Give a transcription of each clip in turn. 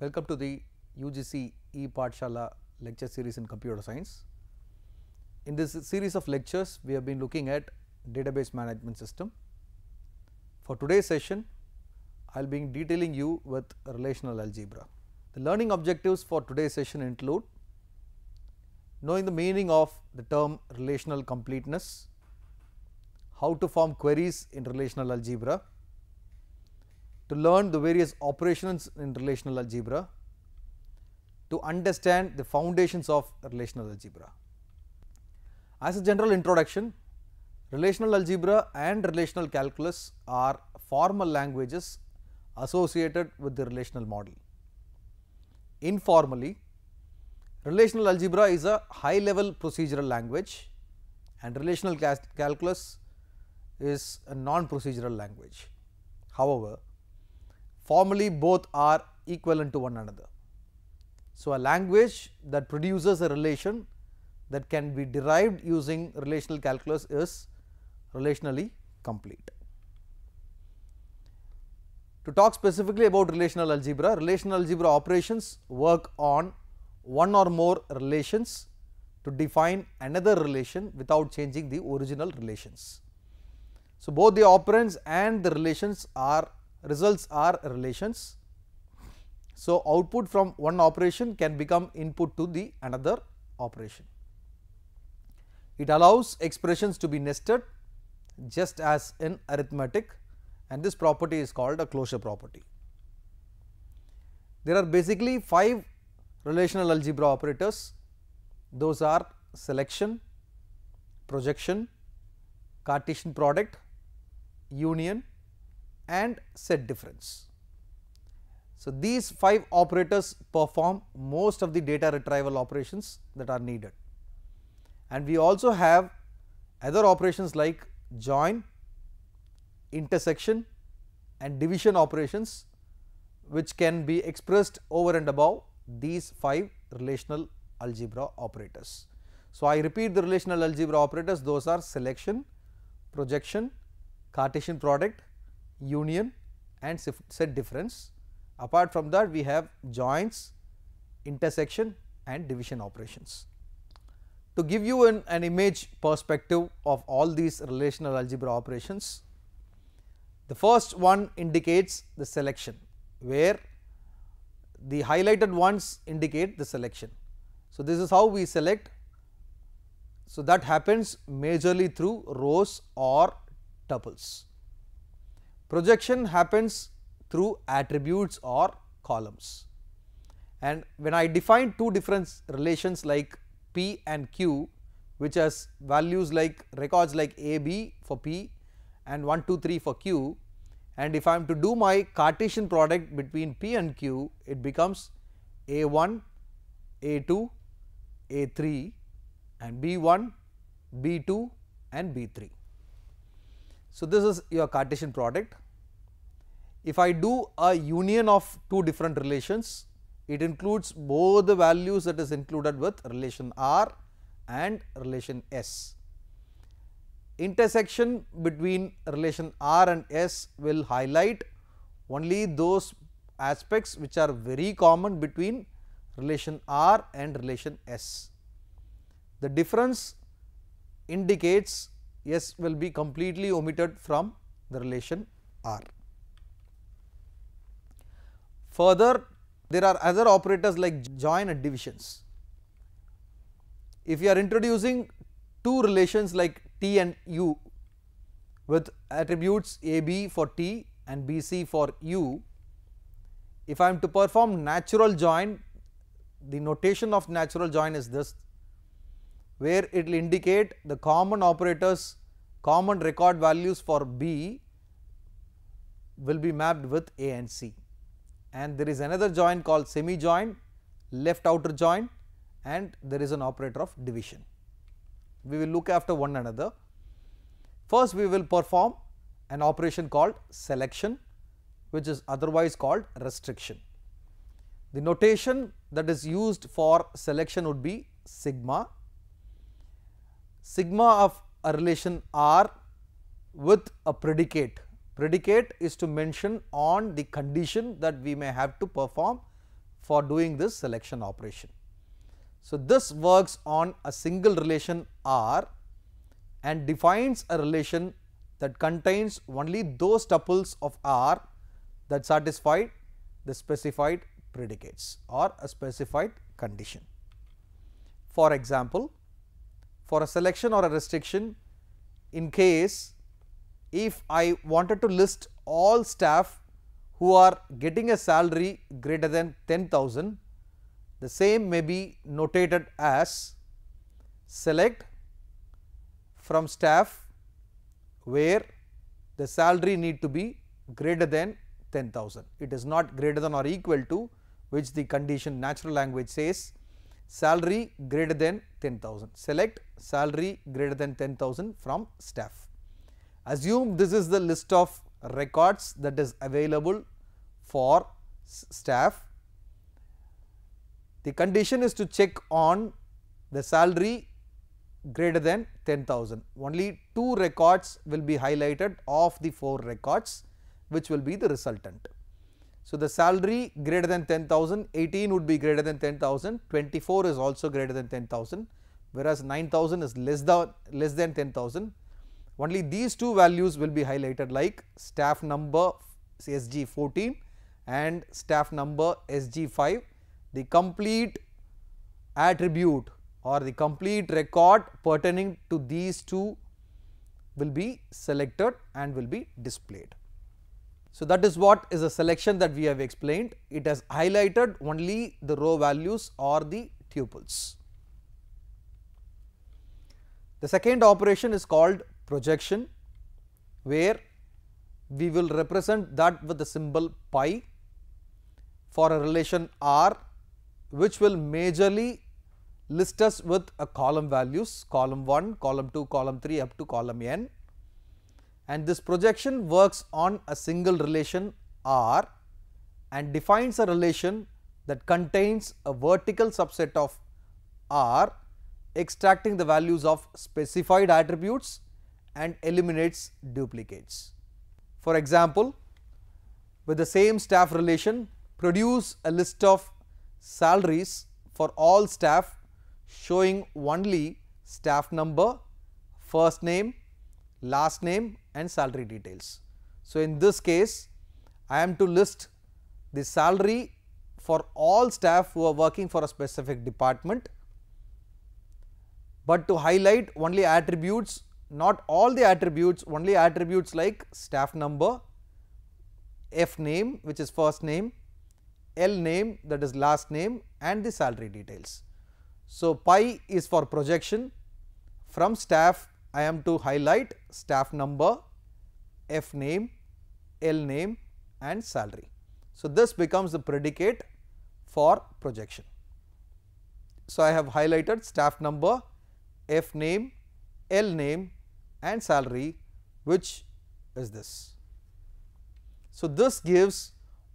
Welcome to the UGC e-Patshala lecture series in computer science. In this series of lectures, we have been looking at database management system. For today's session, I will be detailing you with relational algebra. The learning objectives for today's session include knowing the meaning of the term relational completeness, how to form queries in relational algebra, to learn the various operations in relational algebra, to understand the foundations of relational algebra. As a general introduction, relational algebra and relational calculus are formal languages associated with the relational model. Informally, relational algebra is a high level procedural language and relational calculus is a non procedural language. However, formally both are equivalent to one another. So, a language that produces a relation that can be derived using relational calculus is relationally complete. To talk specifically about relational algebra, relational algebra operations work on one or more relations to define another relation without changing the original relations. So, both the operands and the relations are results are relations. So, output from one operation can become input to the another operation. It allows expressions to be nested just as in arithmetic and this property is called a closure property. There are basically 5 relational algebra operators those are selection, projection, Cartesian product, union, and set difference. So, these 5 operators perform most of the data retrieval operations that are needed and we also have other operations like join, intersection and division operations which can be expressed over and above these 5 relational algebra operators. So, I repeat the relational algebra operators those are selection, projection, Cartesian product, union and set difference. Apart from that we have joints, intersection and division operations. To give you an, an image perspective of all these relational algebra operations, the first one indicates the selection where the highlighted ones indicate the selection. So, this is how we select. So, that happens majorly through rows or tuples. Projection happens through attributes or columns and when I define two different relations like P and Q which has values like records like A B for P and 1 2 3 for Q and if I am to do my Cartesian product between P and Q it becomes A1, A2, A3 and B1, B2 and B3. So, this is your Cartesian product. If I do a union of two different relations, it includes both the values that is included with relation R and relation S. Intersection between relation R and S will highlight only those aspects which are very common between relation R and relation S. The difference indicates S will be completely omitted from the relation R. Further there are other operators like join and divisions. If you are introducing two relations like T and U with attributes AB for T and BC for U, if I am to perform natural join, the notation of natural join is this where it will indicate the common operators common record values for B will be mapped with A and C and there is another join called semi join left outer join and there is an operator of division. We will look after one another. First we will perform an operation called selection which is otherwise called restriction. The notation that is used for selection would be sigma sigma of a relation R with a predicate. Predicate is to mention on the condition that we may have to perform for doing this selection operation. So, this works on a single relation R and defines a relation that contains only those tuples of R that satisfy the specified predicates or a specified condition. For example, for a selection or a restriction in case if I wanted to list all staff who are getting a salary greater than 10,000, the same may be notated as select from staff where the salary need to be greater than 10,000. It is not greater than or equal to which the condition natural language says salary greater than 10,000. Select salary greater than 10,000 from staff. Assume this is the list of records that is available for staff. The condition is to check on the salary greater than 10,000. Only two records will be highlighted of the four records which will be the resultant. So, the salary greater than 10,000, 18 would be greater than 10,000, 24 is also greater than 10,000, whereas 9,000 is less than, less than 10,000. Only these two values will be highlighted like staff number SG 14 and staff number SG 5. The complete attribute or the complete record pertaining to these two will be selected and will be displayed. So, that is what is a selection that we have explained. It has highlighted only the row values or the tuples. The second operation is called projection where we will represent that with the symbol pi for a relation r which will majorly list us with a column values column 1, column 2, column 3 up to column n and this projection works on a single relation R and defines a relation that contains a vertical subset of R extracting the values of specified attributes and eliminates duplicates. For example, with the same staff relation produce a list of salaries for all staff showing only staff number, first name, last name and salary details. So, in this case I am to list the salary for all staff who are working for a specific department, but to highlight only attributes not all the attributes only attributes like staff number, F name which is first name, L name that is last name and the salary details. So, pi is for projection from staff I am to highlight staff number, F name, L name and salary. So, this becomes the predicate for projection. So, I have highlighted staff number, F name, L name and salary which is this. So, this gives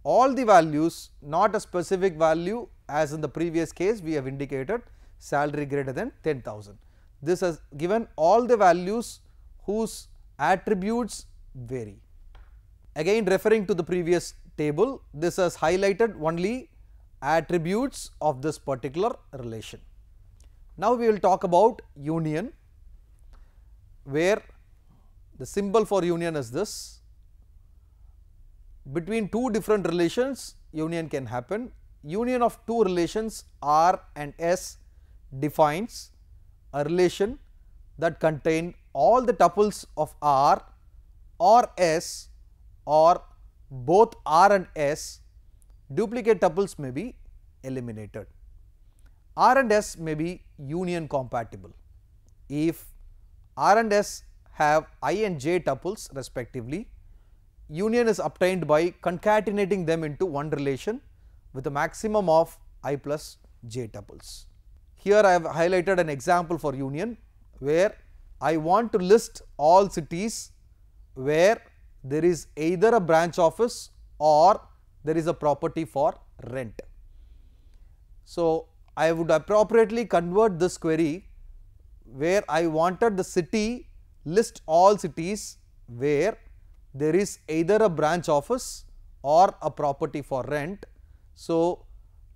all the values not a specific value as in the previous case we have indicated salary greater than 10,000 this has given all the values whose attributes vary. Again referring to the previous table, this has highlighted only attributes of this particular relation. Now, we will talk about union where the symbol for union is this between two different relations union can happen union of two relations R and S defines a relation that contain all the tuples of R or S or both R and S, duplicate tuples may be eliminated. R and S may be union compatible. If R and S have i and j tuples respectively, union is obtained by concatenating them into one relation with a maximum of i plus j tuples. Here I have highlighted an example for union where I want to list all cities where there is either a branch office or there is a property for rent. So, I would appropriately convert this query where I wanted the city list all cities where there is either a branch office or a property for rent. So,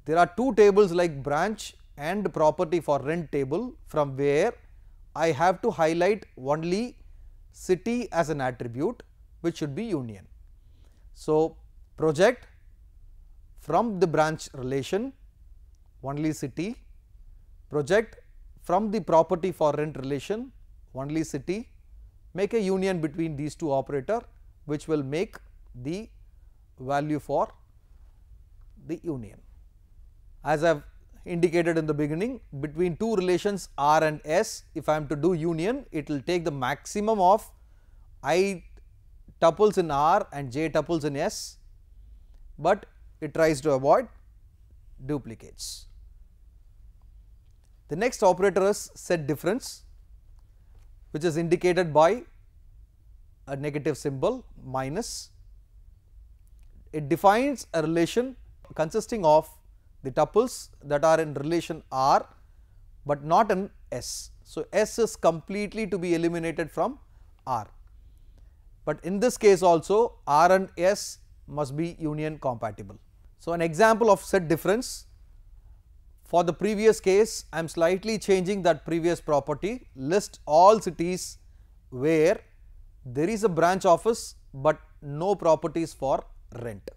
there are two tables like branch and property for rent table from where I have to highlight only city as an attribute which should be union. So, project from the branch relation only city, project from the property for rent relation only city, make a union between these two operator which will make the value for the union. As I have indicated in the beginning between two relations R and S if I am to do union it will take the maximum of i tuples in R and j tuples in S, but it tries to avoid duplicates. The next operator is set difference which is indicated by a negative symbol minus. It defines a relation consisting of the tuples that are in relation R, but not in S. So, S is completely to be eliminated from R, but in this case also R and S must be union compatible. So, an example of set difference for the previous case I am slightly changing that previous property list all cities where there is a branch office, but no properties for rent.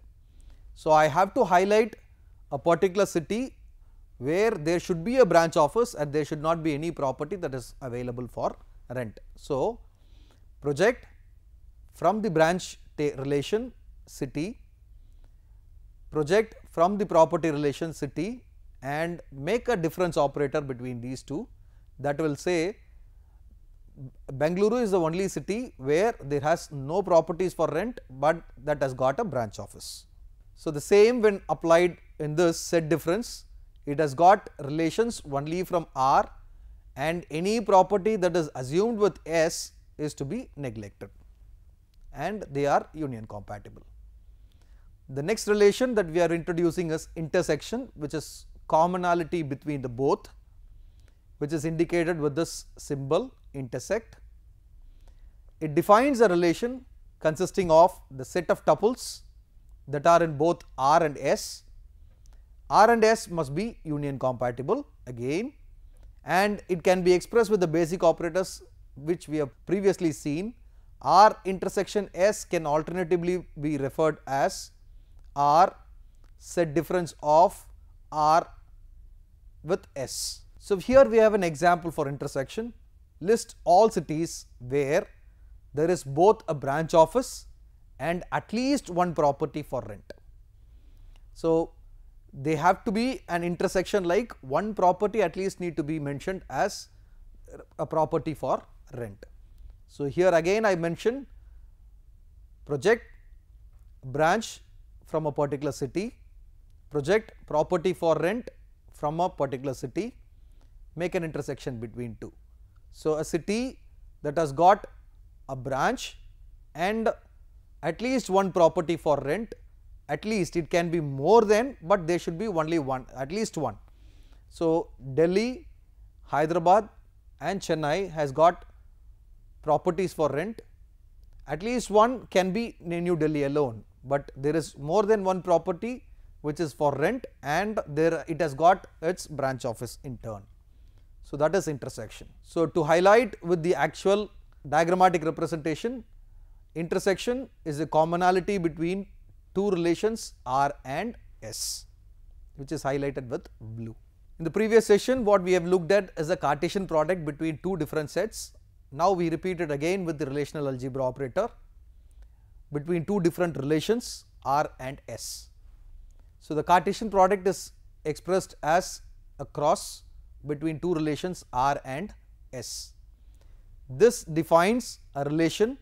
So, I have to highlight a particular city where there should be a branch office and there should not be any property that is available for rent. So, project from the branch relation city, project from the property relation city and make a difference operator between these two that will say Bengaluru is the only city where there has no properties for rent, but that has got a branch office. So, the same when applied in this set difference it has got relations only from R and any property that is assumed with S is to be neglected and they are union compatible. The next relation that we are introducing is intersection which is commonality between the both which is indicated with this symbol intersect. It defines a relation consisting of the set of tuples that are in both R and S R and S must be union compatible again and it can be expressed with the basic operators which we have previously seen. R intersection S can alternatively be referred as R set difference of R with S. So, here we have an example for intersection list all cities where there is both a branch office and at least one property for rent. So, they have to be an intersection like one property at least need to be mentioned as a property for rent. So, here again I mention project branch from a particular city, project property for rent from a particular city, make an intersection between two. So, a city that has got a branch and at least one property for rent at least it can be more than, but there should be only one at least one. So, Delhi, Hyderabad and Chennai has got properties for rent at least one can be New Delhi alone, but there is more than one property which is for rent and there it has got its branch office in turn. So, that is intersection. So, to highlight with the actual diagrammatic representation, intersection is a commonality between two relations R and S which is highlighted with blue. In the previous session what we have looked at is a Cartesian product between two different sets. Now we repeat it again with the relational algebra operator between two different relations R and S. So, the Cartesian product is expressed as a cross between two relations R and S. This defines a relation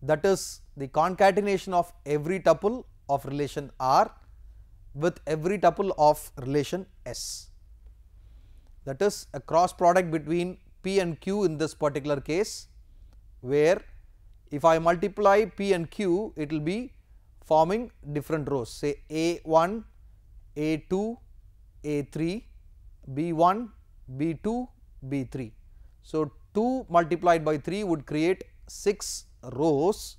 that is the concatenation of every tuple of relation R with every tuple of relation S. That is a cross product between P and Q in this particular case, where if I multiply P and Q, it will be forming different rows say A1, A2, A3, B1, B2, B3. So, 2 multiplied by 3 would create 6 rows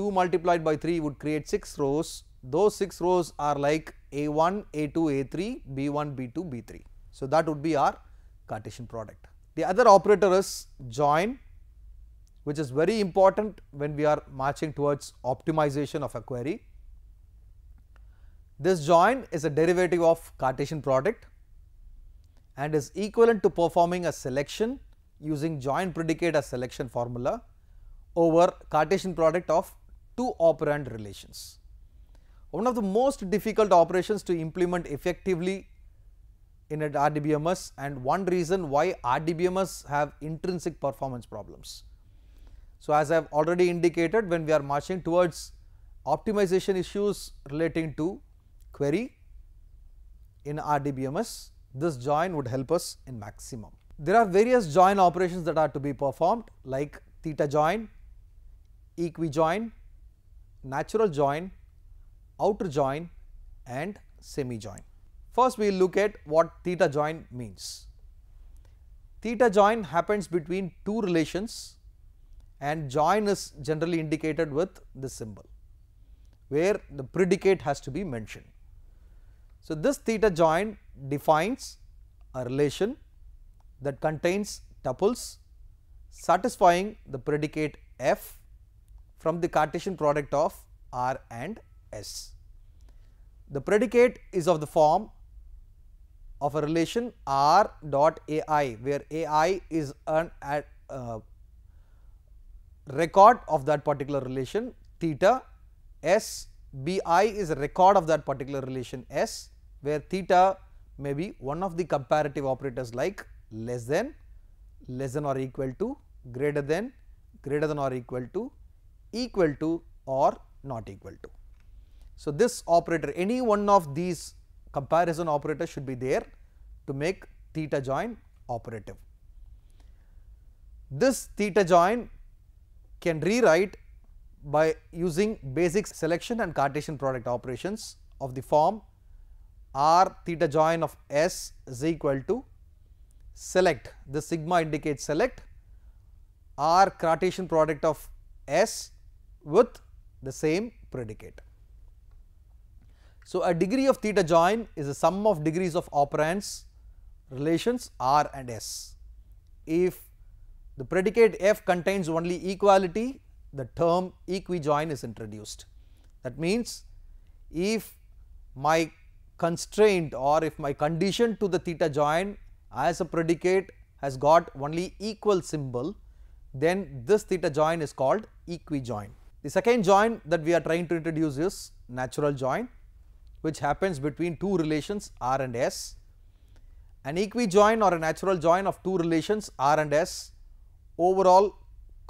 2 multiplied by 3 would create 6 rows. Those 6 rows are like A1, A2, A3, B1, B2, B3. So, that would be our Cartesian product. The other operator is join which is very important when we are marching towards optimization of a query. This join is a derivative of Cartesian product and is equivalent to performing a selection using join predicate as selection formula over Cartesian product of Two operand relations. One of the most difficult operations to implement effectively in an RDBMS and one reason why RDBMS have intrinsic performance problems. So, as I have already indicated when we are marching towards optimization issues relating to query in RDBMS, this join would help us in maximum. There are various join operations that are to be performed like theta join, equi join, natural join, outer join and semi join. First we will look at what theta join means. Theta join happens between two relations and join is generally indicated with this symbol where the predicate has to be mentioned. So, this theta join defines a relation that contains tuples satisfying the predicate f from the Cartesian product of R and S. The predicate is of the form of a relation R dot AI where AI is an ad, uh, record of that particular relation theta S BI is a record of that particular relation S where theta may be one of the comparative operators like less than, less than or equal to, greater than, greater than or equal to, equal to or not equal to. So, this operator any one of these comparison operator should be there to make theta join operative. This theta join can rewrite by using basic selection and Cartesian product operations of the form R theta join of S is equal to select, the sigma indicates select, R Cartesian product of S with the same predicate. So, a degree of theta join is a sum of degrees of operands relations R and S. If the predicate F contains only equality, the term equijoin is introduced. That means, if my constraint or if my condition to the theta join as a predicate has got only equal symbol, then this theta join is called equijoin. The second join that we are trying to introduce is natural join which happens between two relations R and S. An equi join or a natural join of two relations R and S overall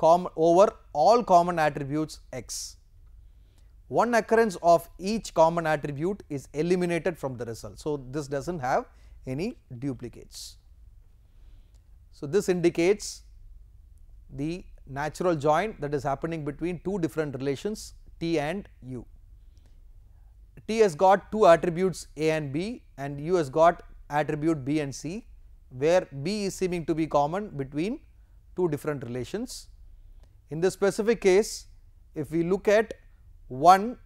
over all common attributes x. One occurrence of each common attribute is eliminated from the result. So, this does not have any duplicates. So, this indicates the natural joint that is happening between two different relations T and U. T has got two attributes A and B and U has got attribute B and C where B is seeming to be common between two different relations. In this specific case if we look at 1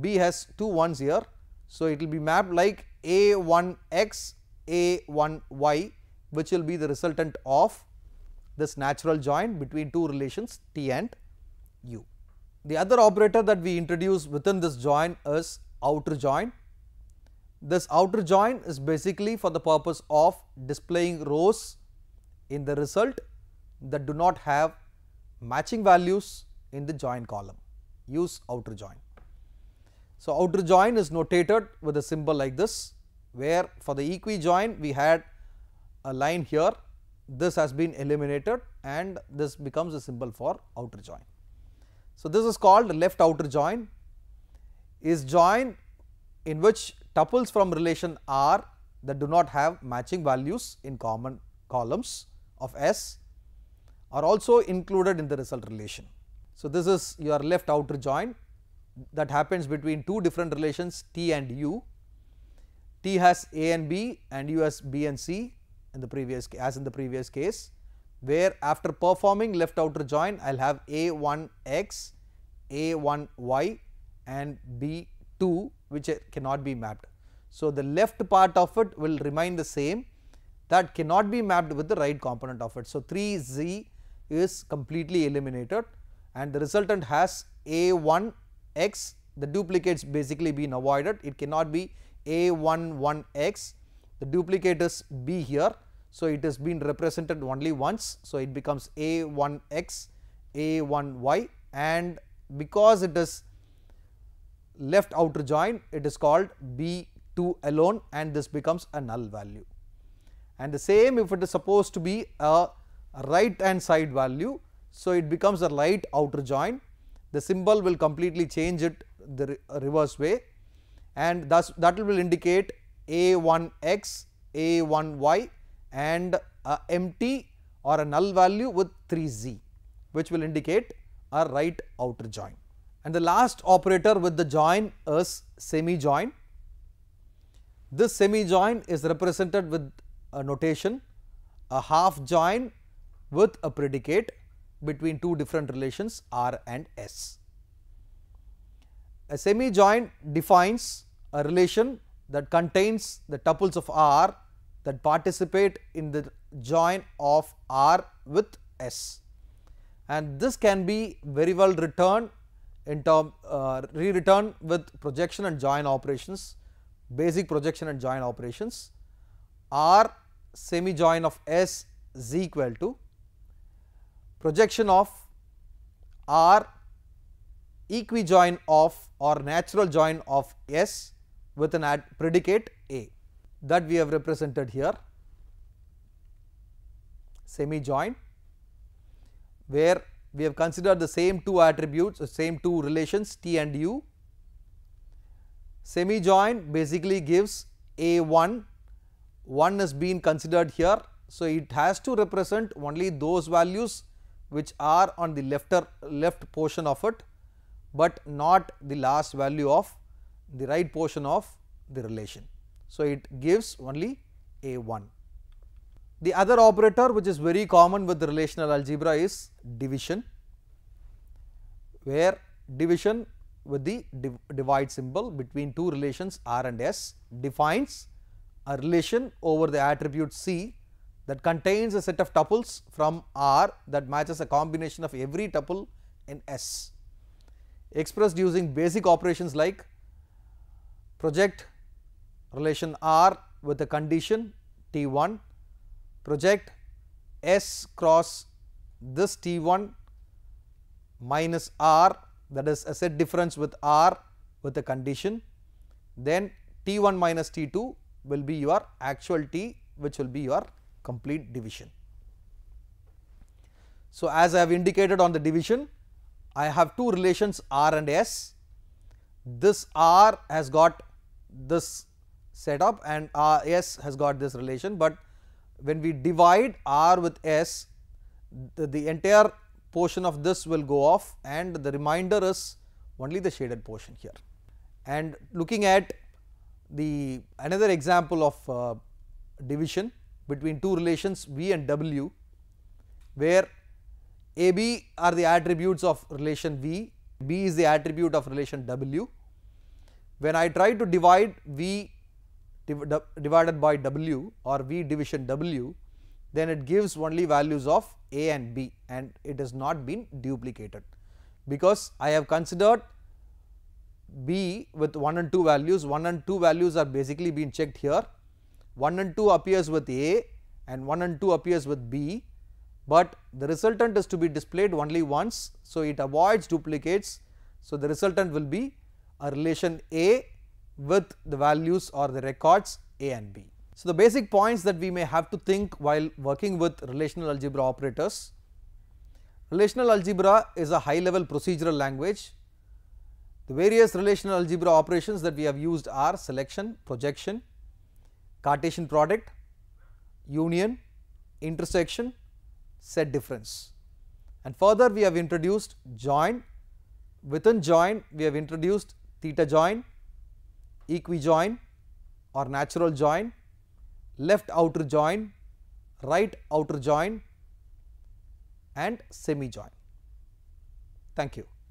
B has two 1s here. So, it will be mapped like A 1 x A 1 y which will be the resultant of this natural joint between two relations T and U. The other operator that we introduce within this joint is outer join. This outer join is basically for the purpose of displaying rows in the result that do not have matching values in the join column, use outer join. So, outer join is notated with a symbol like this, where for the equi join we had a line here this has been eliminated and this becomes a symbol for outer join. So, this is called left outer join is join in which tuples from relation R that do not have matching values in common columns of S are also included in the result relation. So, this is your left outer join that happens between two different relations T and U. T has A and B and U has B and C in the previous as in the previous case where after performing left outer join I will have A1x, A1y and B2 which cannot be mapped. So, the left part of it will remain the same that cannot be mapped with the right component of it. So, 3z is completely eliminated and the resultant has A1x the duplicates basically been avoided it cannot be A11x the duplicate is b here. So, it has been represented only once. So, it becomes a1x, a1y and because it is left outer join it is called b2 alone and this becomes a null value. And the same if it is supposed to be a right hand side value. So, it becomes a right outer join the symbol will completely change it the reverse way and thus that will indicate a1x, a1y and a empty or a null value with 3z which will indicate a right outer join. And the last operator with the join is semi join. This semi join is represented with a notation a half join with a predicate between two different relations R and S. A semi join defines a relation that contains the tuples of R that participate in the join of R with S. And this can be very well returned in term uh, re-return with projection and join operations, basic projection and join operations. R semi join of S is equal to projection of R equi-join of or natural join of S with an ad predicate A that we have represented here semi joint where we have considered the same two attributes the same two relations T and U. Semi joint basically gives A1, 1 is being considered here. So, it has to represent only those values which are on the left, left portion of it, but not the last value of the right portion of the relation. So, it gives only a 1. The other operator which is very common with relational algebra is division, where division with the div divide symbol between two relations R and S defines a relation over the attribute C that contains a set of tuples from R that matches a combination of every tuple in S. Expressed using basic operations like project relation R with the condition T 1, project S cross this T 1 minus R that is a set difference with R with the condition, then T 1 minus T 2 will be your actual T which will be your complete division. So, as I have indicated on the division, I have two relations R and S. This R has got this setup and R S has got this relation, but when we divide R with S, the, the entire portion of this will go off and the remainder is only the shaded portion here. And looking at the another example of uh, division between two relations V and W, where A B are the attributes of relation V, B is the attribute of relation W when I try to divide V divided by W or V division W, then it gives only values of A and B and it has not been duplicated because I have considered B with 1 and 2 values, 1 and 2 values are basically being checked here, 1 and 2 appears with A and 1 and 2 appears with B, but the resultant is to be displayed only once. So, it avoids duplicates. So, the resultant will be a relation A with the values or the records A and B. So, the basic points that we may have to think while working with relational algebra operators. Relational algebra is a high level procedural language. The various relational algebra operations that we have used are selection, projection, Cartesian product, union, intersection, set difference. And further we have introduced join, within join we have introduced theta join, equi join or natural join, left outer join, right outer join and semi join. Thank you.